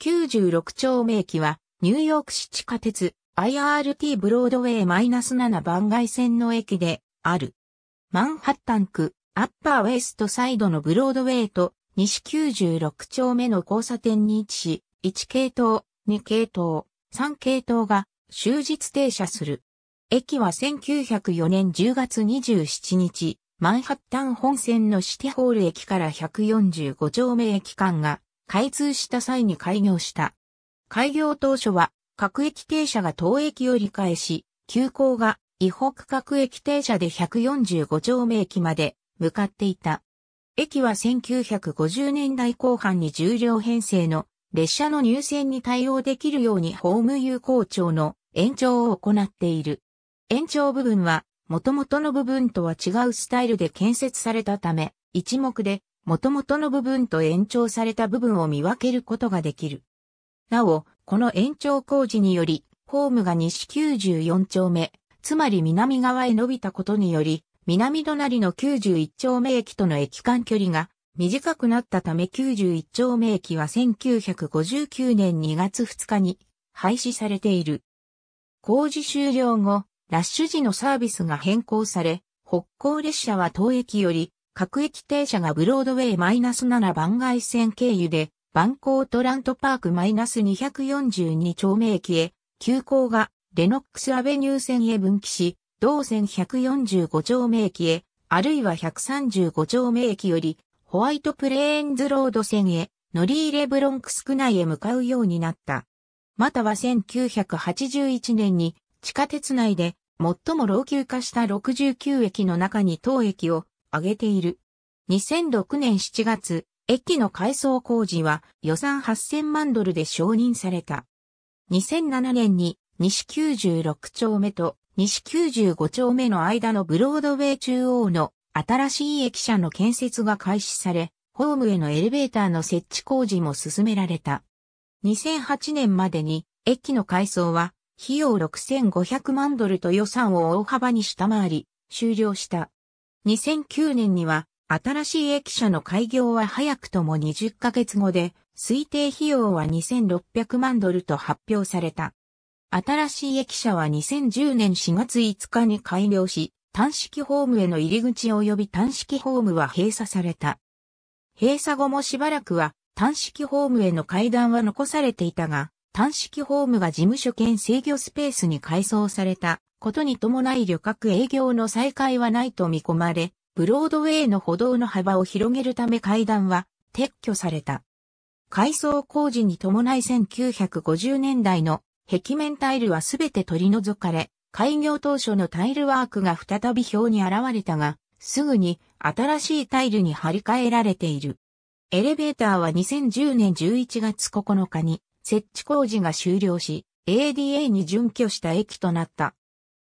96丁目駅は、ニューヨーク市地下鉄 IRT ブロードウェイ -7 番外線の駅である。マンハッタン区アッパーウェストサイドのブロードウェイと西96丁目の交差点に位置し、1系統、2系統、3系統が終日停車する。駅は1904年10月27日、マンハッタン本線のシティホール駅から145丁目駅間が開通した際に開業した。開業当初は各駅停車が当駅を理解し、急行が伊北各駅停車で145丁目駅まで向かっていた。駅は1950年代後半に重量編成の列車の入線に対応できるようにホーム有効庁の延長を行っている。延長部分は元々の部分とは違うスタイルで建設されたため、一目で元々の部分と延長された部分を見分けることができる。なお、この延長工事により、ホームが西94丁目、つまり南側へ伸びたことにより、南隣の91丁目駅との駅間距離が短くなったため91丁目駅は1959年2月2日に廃止されている。工事終了後、ラッシュ時のサービスが変更され、北港列車は当駅より各駅停車がブロードウェイ -7 番外線経由で、コートラントパーク -242 丁目駅へ、急行がレノックスアベニュー線へ分岐し、同線145丁目駅へ、あるいは135丁目駅より、ホワイトプレーンズロード線へ、乗り入れブロンクス区内へ向かうようになった。または1981年に地下鉄内で最も老朽化した69駅の中に当駅を挙げている。2006年7月、駅の改装工事は予算8000万ドルで承認された。2007年に西96丁目と西95丁目の間のブロードウェイ中央の新しい駅舎の建設が開始され、ホームへのエレベーターの設置工事も進められた。2008年までに駅の改装は費用6500万ドルと予算を大幅に下回り終了した。2009年には、新しい駅舎の開業は早くとも20ヶ月後で、推定費用は2600万ドルと発表された。新しい駅舎は2010年4月5日に開業し、単式ホームへの入り口及び単式ホームは閉鎖された。閉鎖後もしばらくは単式ホームへの階段は残されていたが、単式ホームが事務所兼制御スペースに改装されたことに伴い旅客営業の再開はないと見込まれ、ブロードウェイの歩道の幅を広げるため階段は撤去された。改装工事に伴い1950年代の壁面タイルはすべて取り除かれ、開業当初のタイルワークが再び表に現れたが、すぐに新しいタイルに張り替えられている。エレベーターは2010年11月9日に設置工事が終了し、ADA に準拠した駅となった。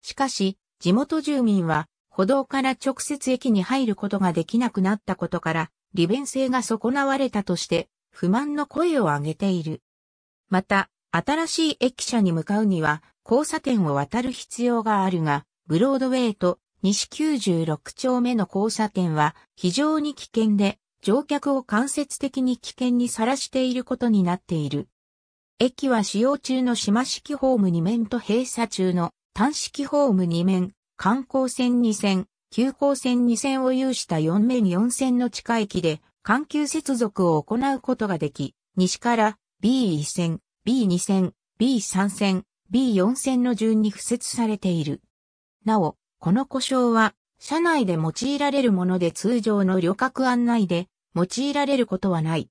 しかし、地元住民は歩道から直接駅に入ることができなくなったことから、利便性が損なわれたとして、不満の声を上げている。また、新しい駅舎に向かうには、交差点を渡る必要があるが、ブロードウェイと西96丁目の交差点は非常に危険で、乗客を間接的に危険にさらしていることになっている。駅は使用中の島式ホームに面と閉鎖中の単式ホーム2面、観光線2線、急行線2線を有した4面4線の地下駅で、環球接続を行うことができ、西から B1 線、B2 線、B3 線、B4 線の順に付設されている。なお、この故障は、車内で用いられるもので通常の旅客案内で用いられることはない。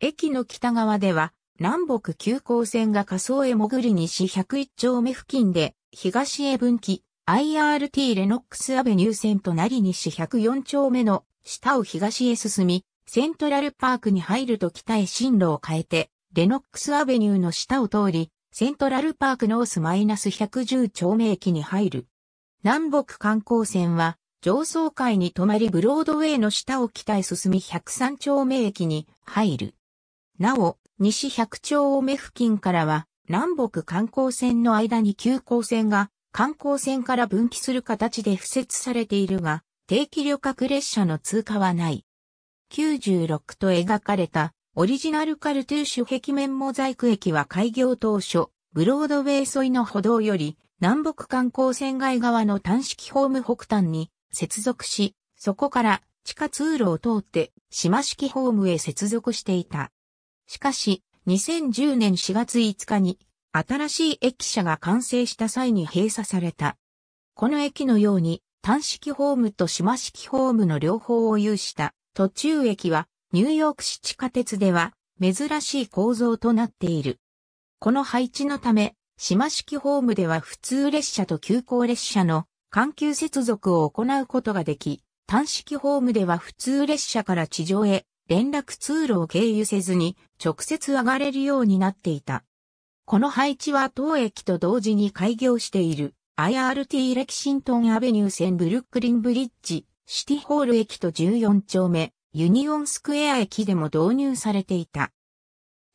駅の北側では、南北急行線が仮想へ潜り西101丁目付近で東へ分岐、IRT レノックスアベニュー線となり西104丁目の下を東へ進み、セントラルパークに入ると北へ進路を変えて、レノックスアベニューの下を通り、セントラルパークノースマイナス110丁目駅に入る。南北観光線は、上層階に止まりブロードウェイの下を北へ進み103丁目駅に入る。なお、西100丁目付近からは、南北観光線の間に急行線が観光線から分岐する形で付設されているが、定期旅客列車の通過はない。96と描かれたオリジナルカルトゥーシュ壁面モザイク駅は開業当初、ブロードウェイ沿いの歩道より南北観光船外側の単式ホーム北端に接続し、そこから地下通路を通って島式ホームへ接続していた。しかし、2010年4月5日に新しい駅舎が完成した際に閉鎖された。この駅のように単式ホームと島式ホームの両方を有した途中駅はニューヨーク市地下鉄では珍しい構造となっている。この配置のため、島式ホームでは普通列車と急行列車の緩急接続を行うことができ、単式ホームでは普通列車から地上へ連絡通路を経由せずに直接上がれるようになっていた。この配置は当駅と同時に開業している IRT レキシントンアベニュー線ブルックリンブリッジ、シティホール駅と14丁目、ユニオンスクエア駅でも導入されていた。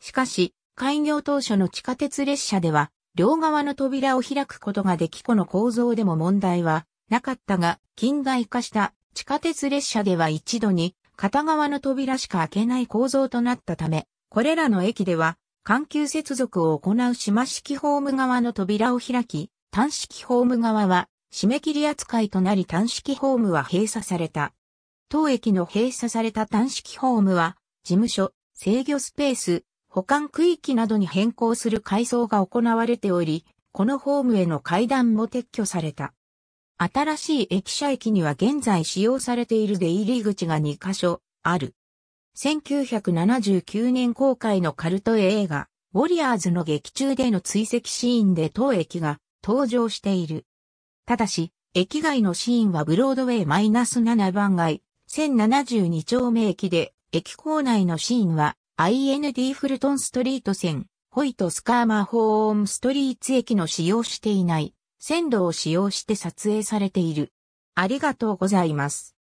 しかし、開業当初の地下鉄列車では、両側の扉を開くことができこの構造でも問題はなかったが、近代化した地下鉄列車では一度に片側の扉しか開けない構造となったため、これらの駅では、環球接続を行う島式ホーム側の扉を開き、単式ホーム側は締め切り扱いとなり単式ホームは閉鎖された。当駅の閉鎖された単式ホームは、事務所、制御スペース、保管区域などに変更する改装が行われており、このホームへの階段も撤去された。新しい駅舎駅には現在使用されている出入り口が2カ所ある。1979年公開のカルト映画、ウォリアーズの劇中での追跡シーンで当駅が登場している。ただし、駅外のシーンはブロードウェイマイナス -7 番街、1072丁目駅で、駅構内のシーンは IND フルトンストリート線、ホイトスカーマーホームストリーツ駅の使用していない線路を使用して撮影されている。ありがとうございます。